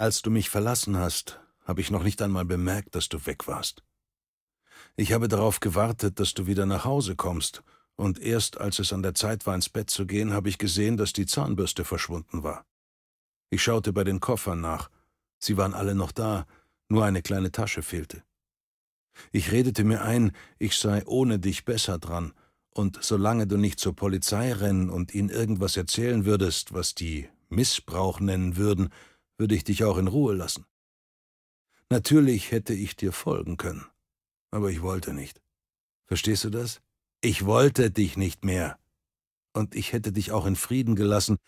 Als du mich verlassen hast, habe ich noch nicht einmal bemerkt, dass du weg warst. Ich habe darauf gewartet, dass du wieder nach Hause kommst, und erst als es an der Zeit war, ins Bett zu gehen, habe ich gesehen, dass die Zahnbürste verschwunden war. Ich schaute bei den Koffern nach. Sie waren alle noch da, nur eine kleine Tasche fehlte. Ich redete mir ein, ich sei ohne dich besser dran, und solange du nicht zur Polizei rennen und ihnen irgendwas erzählen würdest, was die Missbrauch nennen würden, würde ich dich auch in Ruhe lassen. Natürlich hätte ich dir folgen können, aber ich wollte nicht. Verstehst du das? Ich wollte dich nicht mehr. Und ich hätte dich auch in Frieden gelassen,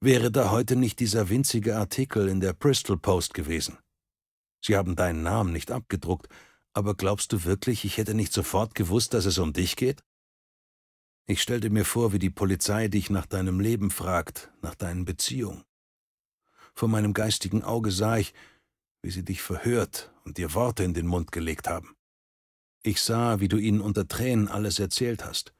wäre da heute nicht dieser winzige Artikel in der Bristol Post gewesen. Sie haben deinen Namen nicht abgedruckt, aber glaubst du wirklich, ich hätte nicht sofort gewusst, dass es um dich geht? Ich stellte mir vor, wie die Polizei dich nach deinem Leben fragt, nach deinen Beziehungen. Vor meinem geistigen Auge sah ich, wie sie dich verhört und dir Worte in den Mund gelegt haben. Ich sah, wie du ihnen unter Tränen alles erzählt hast.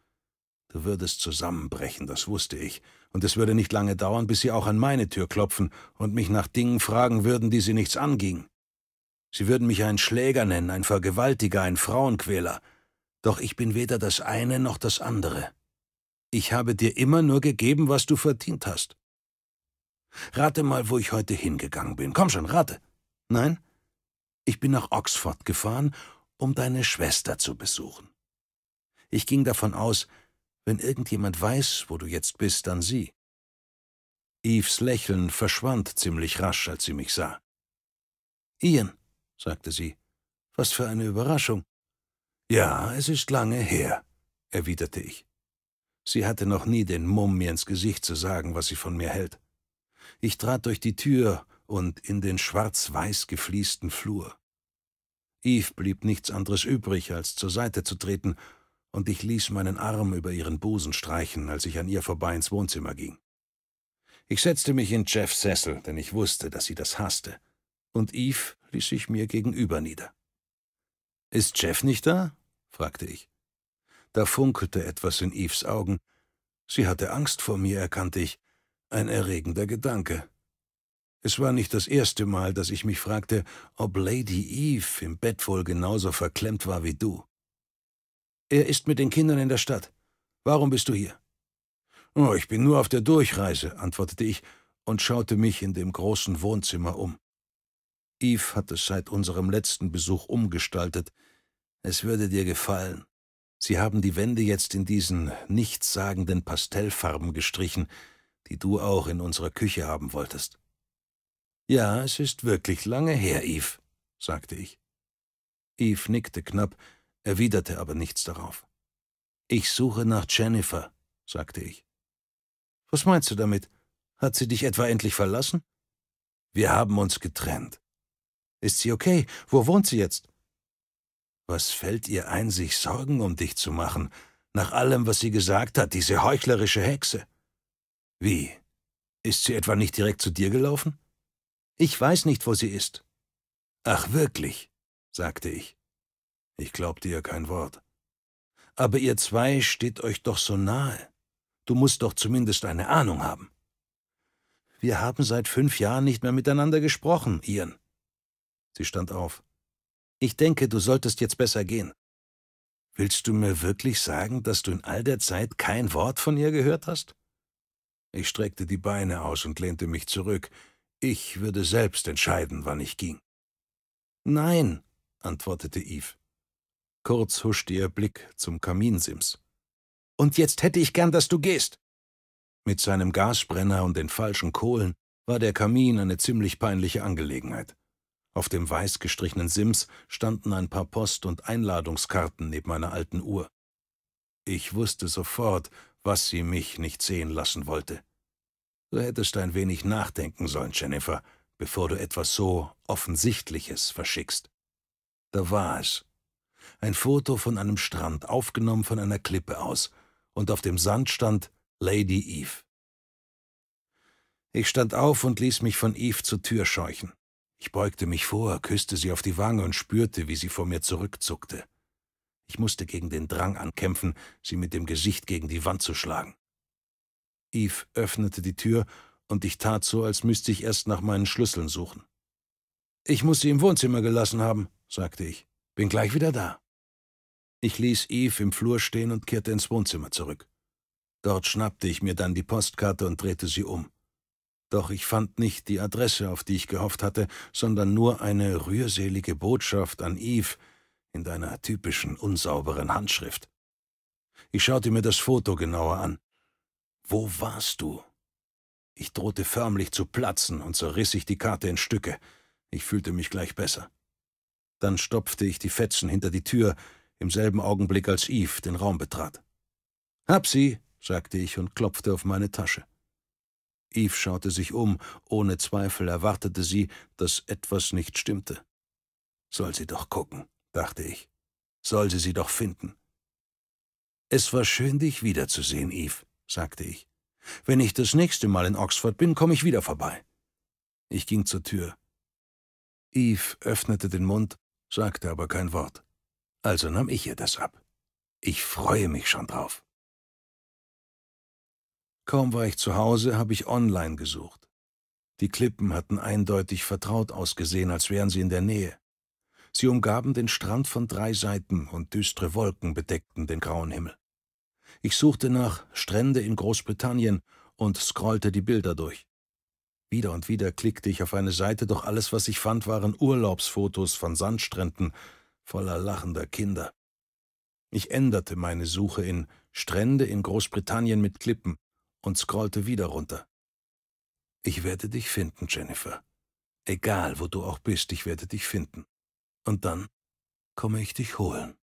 Du würdest zusammenbrechen, das wusste ich, und es würde nicht lange dauern, bis sie auch an meine Tür klopfen und mich nach Dingen fragen würden, die sie nichts angingen. Sie würden mich einen Schläger nennen, einen Vergewaltiger, einen Frauenquäler. Doch ich bin weder das eine noch das andere. Ich habe dir immer nur gegeben, was du verdient hast. Rate mal, wo ich heute hingegangen bin. Komm schon, rate. Nein? Ich bin nach Oxford gefahren, um deine Schwester zu besuchen. Ich ging davon aus, wenn irgendjemand weiß, wo du jetzt bist, dann sie. Eves Lächeln verschwand ziemlich rasch, als sie mich sah. Ian, sagte sie, was für eine Überraschung. Ja, es ist lange her, erwiderte ich. Sie hatte noch nie den Mumm, mir ins Gesicht zu sagen, was sie von mir hält. Ich trat durch die Tür und in den schwarz-weiß gefliesten Flur. Eve blieb nichts anderes übrig, als zur Seite zu treten, und ich ließ meinen Arm über ihren Busen streichen, als ich an ihr vorbei ins Wohnzimmer ging. Ich setzte mich in Jeffs Sessel, denn ich wusste, dass sie das hasste, und Eve ließ sich mir gegenüber nieder. »Ist Jeff nicht da?« fragte ich. Da funkelte etwas in Eves Augen. Sie hatte Angst vor mir, erkannte ich, ein erregender Gedanke. Es war nicht das erste Mal, dass ich mich fragte, ob Lady Eve im Bett wohl genauso verklemmt war wie du. Er ist mit den Kindern in der Stadt. Warum bist du hier? Oh, ich bin nur auf der Durchreise, antwortete ich und schaute mich in dem großen Wohnzimmer um. Eve hat es seit unserem letzten Besuch umgestaltet. Es würde dir gefallen. Sie haben die Wände jetzt in diesen nichtssagenden Pastellfarben gestrichen, die du auch in unserer Küche haben wolltest. Ja, es ist wirklich lange her, Eve, sagte ich. Eve nickte knapp, erwiderte aber nichts darauf. Ich suche nach Jennifer, sagte ich. Was meinst du damit? Hat sie dich etwa endlich verlassen? Wir haben uns getrennt. Ist sie okay? Wo wohnt sie jetzt? Was fällt ihr ein, sich Sorgen um dich zu machen, nach allem, was sie gesagt hat, diese heuchlerische Hexe? Wie? Ist sie etwa nicht direkt zu dir gelaufen? Ich weiß nicht, wo sie ist. Ach wirklich, sagte ich. Ich glaubte ihr kein Wort. Aber ihr zwei steht euch doch so nahe. Du musst doch zumindest eine Ahnung haben. Wir haben seit fünf Jahren nicht mehr miteinander gesprochen, Ian. Sie stand auf. Ich denke, du solltest jetzt besser gehen. Willst du mir wirklich sagen, dass du in all der Zeit kein Wort von ihr gehört hast? Ich streckte die Beine aus und lehnte mich zurück. Ich würde selbst entscheiden, wann ich ging. Nein, antwortete Eve. Kurz huschte ihr Blick zum Kaminsims. Und jetzt hätte ich gern, dass du gehst. Mit seinem Gasbrenner und den falschen Kohlen war der Kamin eine ziemlich peinliche Angelegenheit. Auf dem weiß gestrichenen Sims standen ein paar Post- und Einladungskarten neben einer alten Uhr. Ich wusste sofort, was sie mich nicht sehen lassen wollte. Du hättest ein wenig nachdenken sollen, Jennifer, bevor du etwas so Offensichtliches verschickst. Da war es. Ein Foto von einem Strand, aufgenommen von einer Klippe aus, und auf dem Sand stand Lady Eve. Ich stand auf und ließ mich von Eve zur Tür scheuchen. Ich beugte mich vor, küsste sie auf die Wange und spürte, wie sie vor mir zurückzuckte. Ich musste gegen den Drang ankämpfen, sie mit dem Gesicht gegen die Wand zu schlagen. Eve öffnete die Tür, und ich tat so, als müsste ich erst nach meinen Schlüsseln suchen. Ich muss sie im Wohnzimmer gelassen haben, sagte ich. Bin gleich wieder da. Ich ließ Eve im Flur stehen und kehrte ins Wohnzimmer zurück. Dort schnappte ich mir dann die Postkarte und drehte sie um. Doch ich fand nicht die Adresse, auf die ich gehofft hatte, sondern nur eine rührselige Botschaft an Eve, in deiner typischen unsauberen Handschrift. Ich schaute mir das Foto genauer an. Wo warst du? Ich drohte förmlich zu platzen und zerriss ich die Karte in Stücke. Ich fühlte mich gleich besser. Dann stopfte ich die Fetzen hinter die Tür, im selben Augenblick, als Eve den Raum betrat. Hab sie, sagte ich und klopfte auf meine Tasche. Eve schaute sich um, ohne Zweifel erwartete sie, dass etwas nicht stimmte. Soll sie doch gucken dachte ich. Soll sie sie doch finden. Es war schön, dich wiederzusehen, Eve, sagte ich. Wenn ich das nächste Mal in Oxford bin, komme ich wieder vorbei. Ich ging zur Tür. Eve öffnete den Mund, sagte aber kein Wort. Also nahm ich ihr das ab. Ich freue mich schon drauf. Kaum war ich zu Hause, habe ich online gesucht. Die Klippen hatten eindeutig vertraut ausgesehen, als wären sie in der Nähe. Sie umgaben den Strand von drei Seiten und düstere Wolken bedeckten den grauen Himmel. Ich suchte nach Strände in Großbritannien und scrollte die Bilder durch. Wieder und wieder klickte ich auf eine Seite, doch alles, was ich fand, waren Urlaubsfotos von Sandstränden voller lachender Kinder. Ich änderte meine Suche in Strände in Großbritannien mit Klippen und scrollte wieder runter. Ich werde dich finden, Jennifer. Egal, wo du auch bist, ich werde dich finden und dann komme ich dich holen.